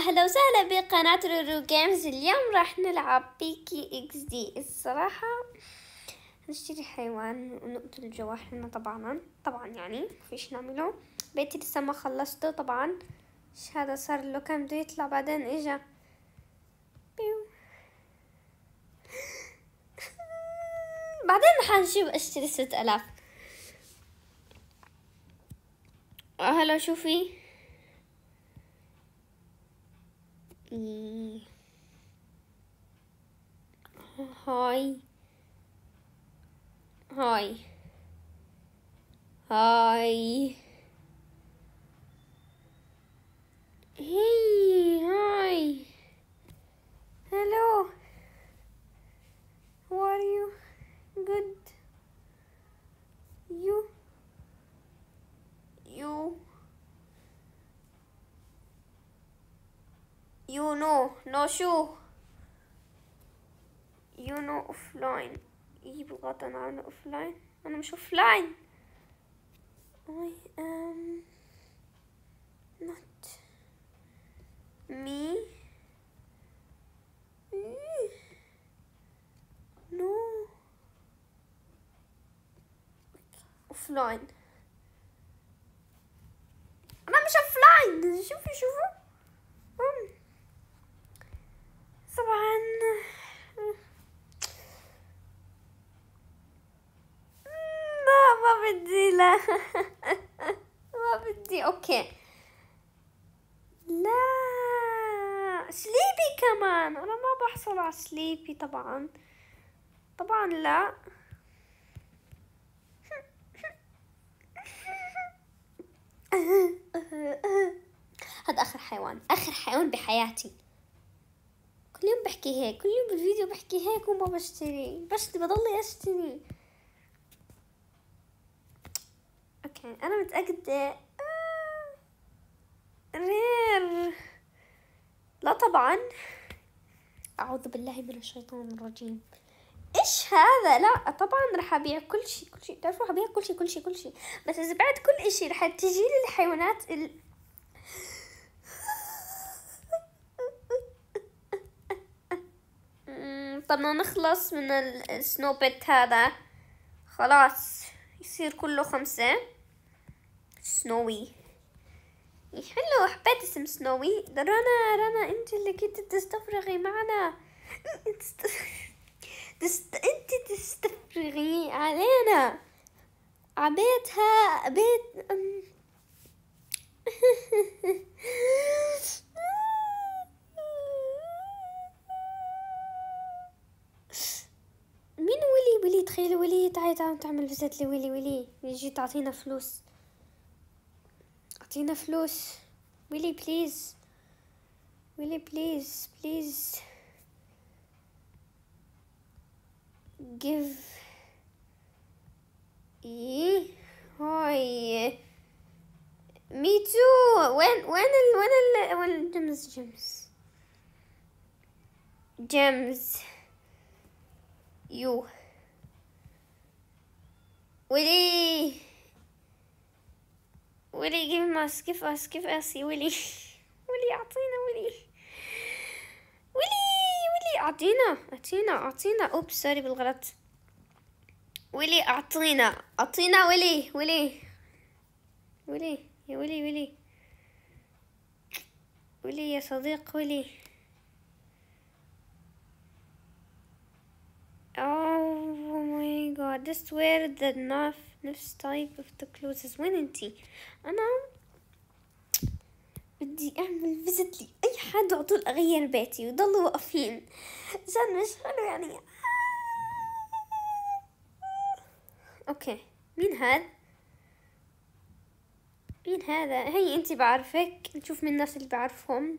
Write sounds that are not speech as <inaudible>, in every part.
اهلا وسهلا بقناة رورو جيمز اليوم راح نلعب بيكي اكس دي الصراحة نشتري حيوان ونقتل جواحنا طبعا طبعا يعني فيش نعمله بيتي لسه ما خلصته طبعا هذا صار له كان بده يطلع بعدين اجا بيو <laughs> بعدين حنشوف اشتري ست الاف اهلا شوفي Mm. Hi. Hi. Hi. Hey, hi. Hello. no, no shoe. You know offline. ايه بغض انا عن offline انا مش offline. I am not me. No. Offline. I'm not offline. شوفي شوفي قصدي اوكي لا سليبي كمان انا ما بحصل على سليبي طبعا طبعا لا هذا اخر حيوان اخر حيوان بحياتي كل يوم بحكي هيك كل يوم بالفيديو بحكي هيك وما بشتري بس بضلي اشتري اوكي انا متاكده رير لا طبعا أعوذ بالله من الشيطان الرجيم ايش هذا لا طبعا راح ابيع كل شيء كل شيء تعرفوا راح ابيع كل شيء كل شيء كل شيء بس اذا بعت كل شيء راح تجي لي الحيوانات ال... <laughs> طبعا نخلص من السنوبت هذا خلاص يصير كله خمسة سنوي حلو حبيت اسم سنوي رنا رنا انت اللي كنت تستفرغي معنا تست... <laughs> تست... انت تستفرغي علينا عبيتها بيت <laughs> مين ولي ولي تخيل ولي تعي تعمل فيزات لولي ولي يجي تعطينا فلوس اعطينا فلوس ويلي بليز ويلي بليز بليز give ايه هاي مي تو وين وين ال وين ال وين الجيمز جيمز جيمز يو ويلي ولي give us give us give us ولي ولي اعطينا ولي ولي ولي اعطينا اعطينا اعطينا اوبس سوري بالغلط ولي اعطينا اعطينا ولي ولي ولي يا ولي ولي ولي يا صديق ولي Oh my god, just wear the knife, knife type of the clothes is winning tea. انا بدي اعمل فيزت لي اي حد على طول اغير بيتي وضلوا واقفين عشان مش حلو يعني اوكي مين هاد مين هذا هي انتي بعرفك نشوف من الناس اللي بعرفهم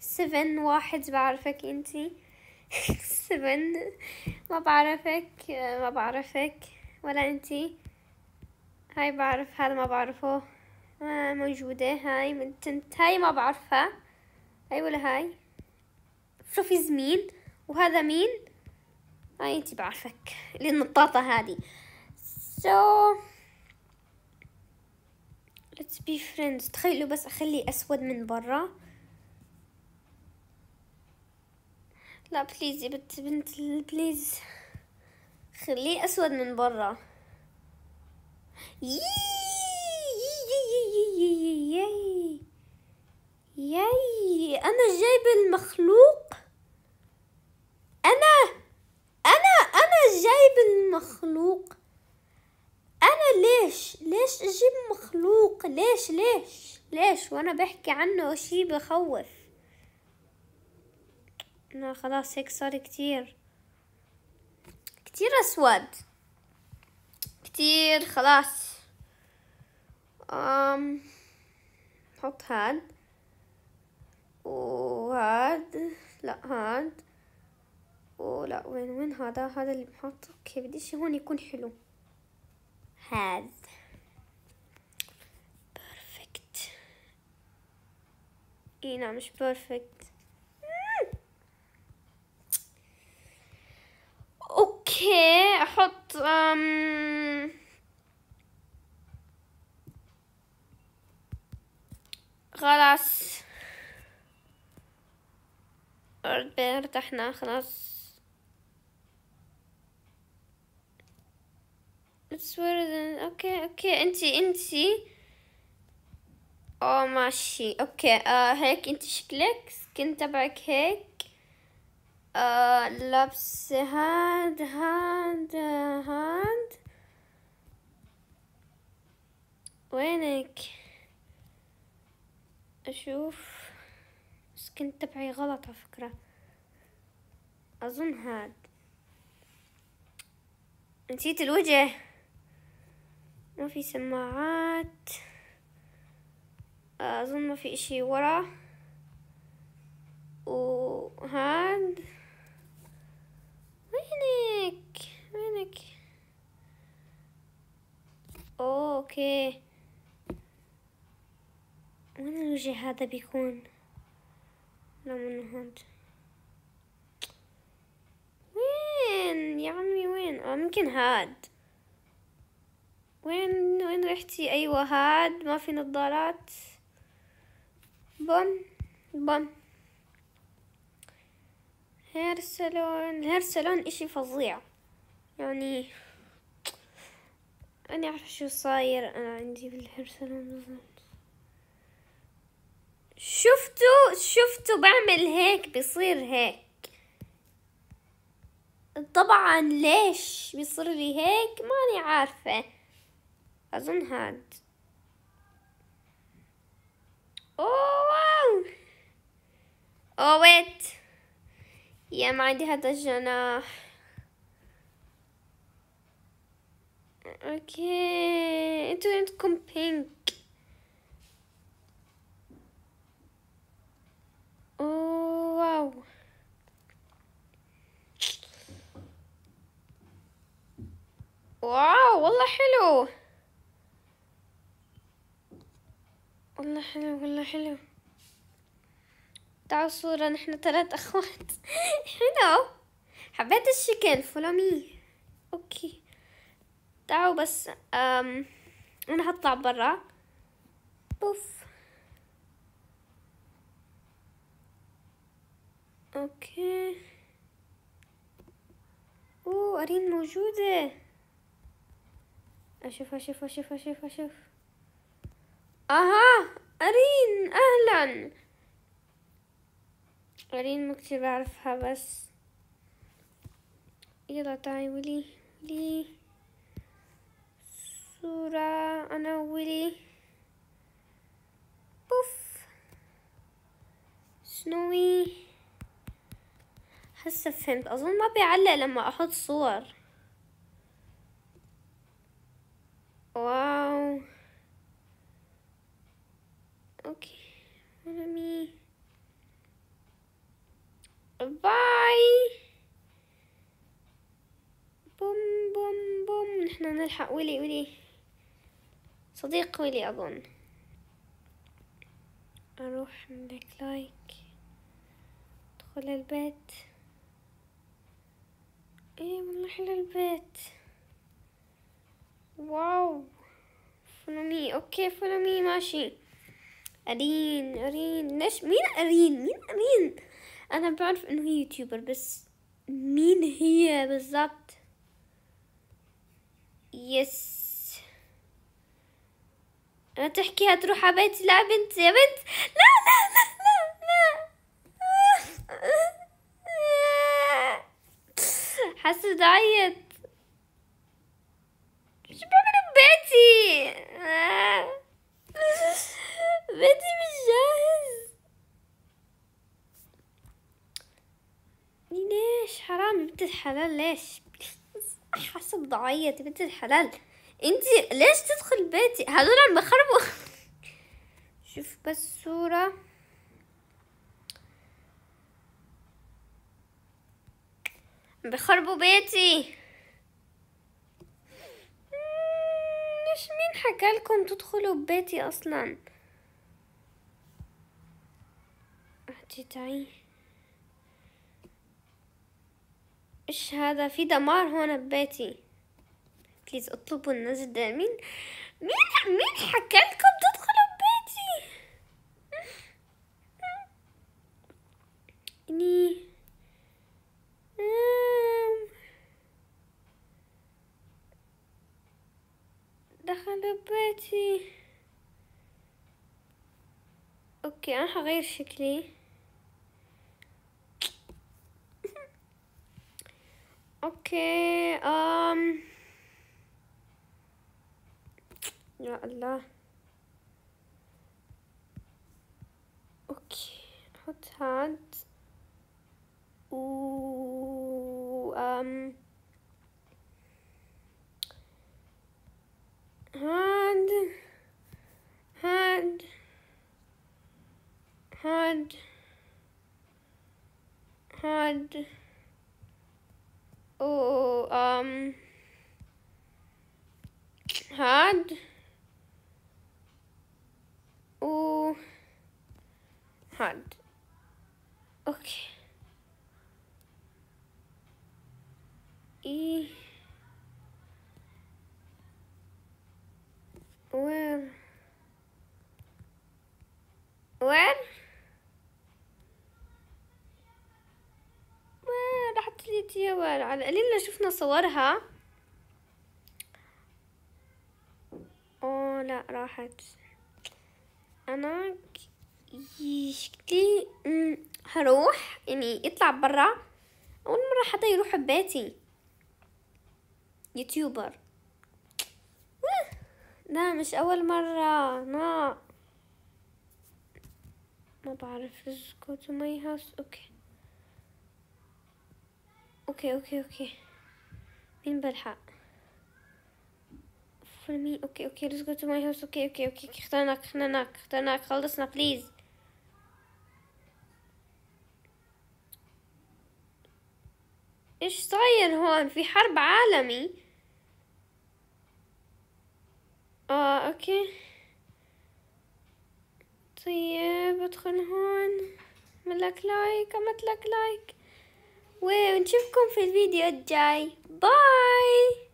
سفن واحد بعرفك انتي <laughs> سفن ما بعرفك ما بعرفك ولا انتي هاي بعرف هذا ما بعرفه آه موجودة هاي من تنت هاي ما بعرفها هاي ولا هاي شوفي زميل وهذا مين هاي انتي بعرفك اللي النطاطة هذه so let's be friends تخيلوا بس اخلي اسود من برا لا بليز يا بنت بنت بليز خليه اسود من برا يييي ياي انا جايب المخلوق انا انا انا جايب المخلوق انا ليش ليش اجيب مخلوق ليش ليش ليش وانا بحكي عنه اشي بخوف انا خلاص هيك صار كتير كتير اسود كتير خلاص أم... حط هاد وهاد لا هاد ولا وين وين هذا هذا اللي بحطه اوكي بدي شيء هون يكون حلو هاد بيرفكت اي نعم مش بيرفكت احنا خلاص اوكي اوكي انتي انتي او oh, ماشي اوكي آه uh, هيك انتي شكلك سكن تبعك هيك آه لابس هاد هاد هاد وينك اشوف سكن تبعي غلط على فكره أظن هاد نسيت الوجه ما في سماعات أظن ما في إشي ورا وهاد وينك وينك أوكي وين الوجه هذا بيكون لا من هون وين يا عمي وين أو آه، ممكن هاد وين وين رحتي ايوه هاد ما في نظارات بن بن هير سالون الهير سالون اشي فظيع يعني انا اعرف شو صاير انا عندي بالهير سالون شفتوا شفتوا بعمل هيك بصير هيك طبعا ليش بيصير لي هيك ماني عارفة أظن هاد أوه واو أوه ويت يا ما عندي هذا الجناح اوكي انتو عندكم بينك أوه واو واو والله حلو والله حلو والله حلو تعالوا صورة نحن ثلاث أخوات حلو <laughs> حبيت الشكل مي أوكي تعالوا بس أم أنا هطلع برا بوف أوكي أوه أرين موجودة أشوف أشوف أشوف أشوف أشوف أها أرين أهلا أرين ما كتير بعرفها بس يلا تعي ولي لي صورة أنا وولي بوف سنوي هسه فهمت أظن ما بيعلق لما أحط صور اوكي follow me باي بوم بوم بوم نحن نلحق ويلي ويلي صديق ويلي اظن اروح عندك لايك ادخل البيت ايه والله حلو البيت واو فولو مي اوكي فولو مي ماشي أرين أرين ليش مين أرين مين أرين أنا بعرف إنه هي يوتيوبر بس مين هي بالظبط يس أنا تحكيها تروح على بيتي لا بنت يا بنت لا لا لا لا لا حاسة بعيط شو بعمل ببيتي بيتي مش جاهز يعني ليش حرام بنت الحلال ليش حاسه بضعية بنت الحلال انتي ليش تدخل بيتي هذول عم بخربوا شوف بس صورة بخربوا بيتي معرفش مين حكالكم تدخلوا ببيتي اصلا تعي ايش هذا في دمار هون ببيتي بليز اطلبوا النزل ده مين مين مين حكالكم تدخلوا ببيتي اني دخل بيتي اوكي انا حغير شكلي اوكي ام يا الله اوكي احط هاد و ام had had had had oh um had oh had okay e متيور على القليل شفنا صورها اوه لا راحت انا شكلي هروح يعني اطلع برا اول مرة حدا يروح ببيتي يوتيوبر لا مش اول مرة لا ما بعرف اسكت ماي هاوس اوكي اوكي اوكي اوكي مين بلحق for me اوكي اوكي let's go to my house اوكي اوكي اوكي اخترناك اخترناك اخترناك خلصنا بليز ايش صاير هون في حرب عالمي اه اوكي طيب ادخل هون ملك لايك عملت لك لايك ونشوفكم في الفيديو الجاي باي